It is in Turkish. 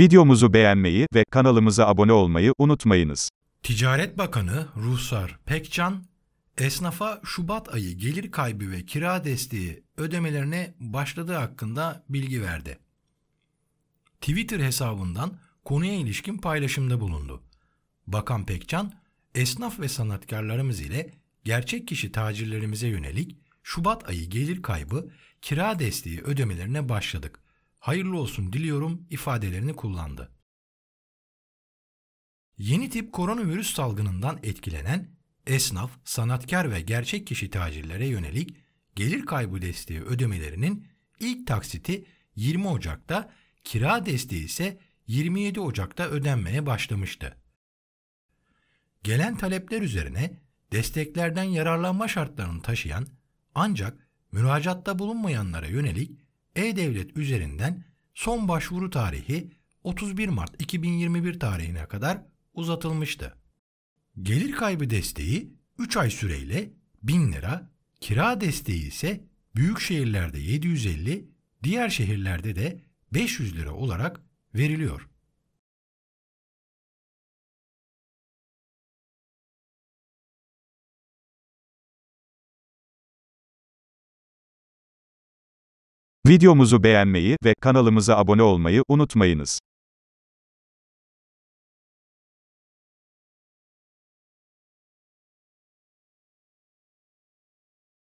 Videomuzu beğenmeyi ve kanalımıza abone olmayı unutmayınız. Ticaret Bakanı Ruhsar Pekcan, esnafa Şubat ayı gelir kaybı ve kira desteği ödemelerine başladığı hakkında bilgi verdi. Twitter hesabından konuya ilişkin paylaşımda bulundu. Bakan Pekcan, esnaf ve sanatkarlarımız ile gerçek kişi tacirlerimize yönelik Şubat ayı gelir kaybı, kira desteği ödemelerine başladık hayırlı olsun diliyorum ifadelerini kullandı. Yeni tip koronavirüs salgınından etkilenen esnaf, sanatkar ve gerçek kişi tacirlere yönelik gelir kaybı desteği ödemelerinin ilk taksiti 20 Ocak'ta, kira desteği ise 27 Ocak'ta ödenmeye başlamıştı. Gelen talepler üzerine desteklerden yararlanma şartlarını taşıyan ancak müracaatta bulunmayanlara yönelik e-Devlet üzerinden son başvuru tarihi 31 Mart 2021 tarihine kadar uzatılmıştı. Gelir kaybı desteği 3 ay süreyle 1000 lira, kira desteği ise büyük şehirlerde 750, diğer şehirlerde de 500 lira olarak veriliyor. Videomuzu beğenmeyi ve kanalımıza abone olmayı unutmayınız.